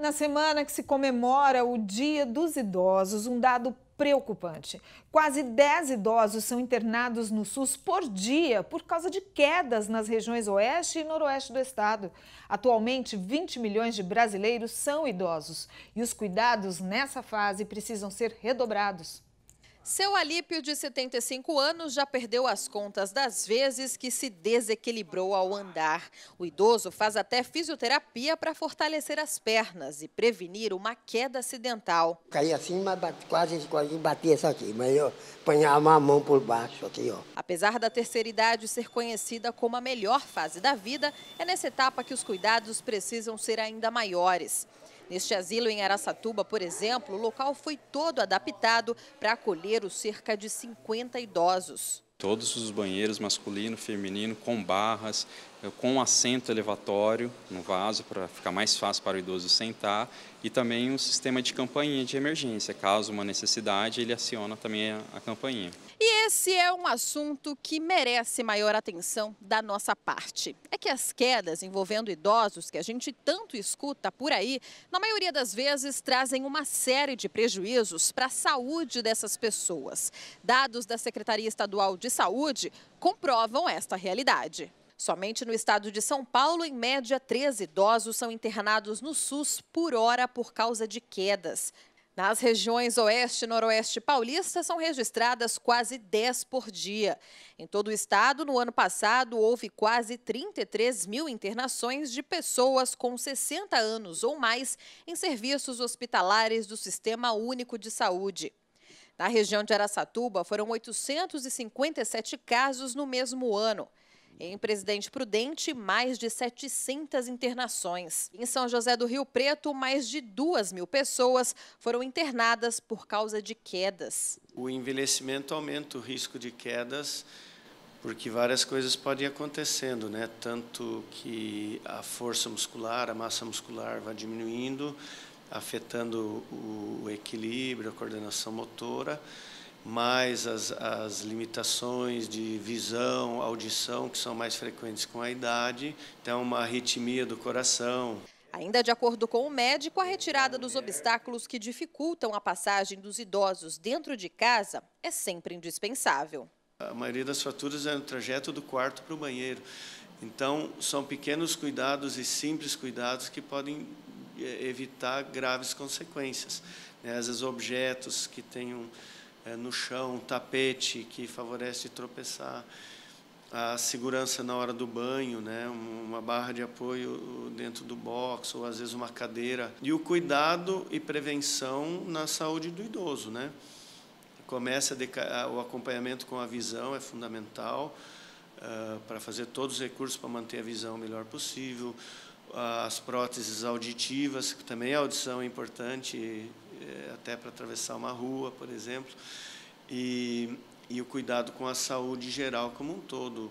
na semana que se comemora o Dia dos Idosos, um dado preocupante. Quase 10 idosos são internados no SUS por dia por causa de quedas nas regiões oeste e noroeste do estado. Atualmente, 20 milhões de brasileiros são idosos e os cuidados nessa fase precisam ser redobrados. Seu Alípio, de 75 anos, já perdeu as contas das vezes que se desequilibrou ao andar. O idoso faz até fisioterapia para fortalecer as pernas e prevenir uma queda acidental. Caí assim, mas bate, quase, quase bati isso aqui, mas eu apanhava a mão por baixo aqui. Ó. Apesar da terceira idade ser conhecida como a melhor fase da vida, é nessa etapa que os cuidados precisam ser ainda maiores. Neste asilo em Araçatuba, por exemplo, o local foi todo adaptado para acolher os cerca de 50 idosos. Todos os banheiros, masculino, feminino, com barras, eh, com assento elevatório no vaso, para ficar mais fácil para o idoso sentar, e também um sistema de campainha de emergência. Caso uma necessidade, ele aciona também a, a campainha. E esse é um assunto que merece maior atenção da nossa parte. É que as quedas envolvendo idosos, que a gente tanto escuta por aí, na maioria das vezes trazem uma série de prejuízos para a saúde dessas pessoas. Dados da Secretaria Estadual de de saúde comprovam esta realidade. Somente no estado de São Paulo, em média, três idosos são internados no SUS por hora por causa de quedas. Nas regiões Oeste e Noroeste Paulista, são registradas quase 10 por dia. Em todo o estado, no ano passado, houve quase 33 mil internações de pessoas com 60 anos ou mais em serviços hospitalares do Sistema Único de Saúde. Na região de Araçatuba, foram 857 casos no mesmo ano. Em Presidente Prudente, mais de 700 internações. Em São José do Rio Preto, mais de 2 mil pessoas foram internadas por causa de quedas. O envelhecimento aumenta o risco de quedas, porque várias coisas podem acontecendo, né? Tanto que a força muscular, a massa muscular vai diminuindo, afetando o equilíbrio, a coordenação motora, mais as, as limitações de visão, audição, que são mais frequentes com a idade, então é uma arritmia do coração. Ainda de acordo com o médico, a retirada dos obstáculos que dificultam a passagem dos idosos dentro de casa é sempre indispensável. A maioria das faturas é no trajeto do quarto para o banheiro. Então, são pequenos cuidados e simples cuidados que podem eh, evitar graves consequências. Né? Às vezes, objetos que tenham é, no chão, tapete que favorece tropeçar, a segurança na hora do banho, né? uma barra de apoio dentro do box, ou às vezes uma cadeira. E o cuidado e prevenção na saúde do idoso. Né? Começa o acompanhamento com a visão, é fundamental. Uh, para fazer todos os recursos para manter a visão o melhor possível, as próteses auditivas, que também é a audição é importante eh, até para atravessar uma rua, por exemplo, e, e o cuidado com a saúde geral como um todo.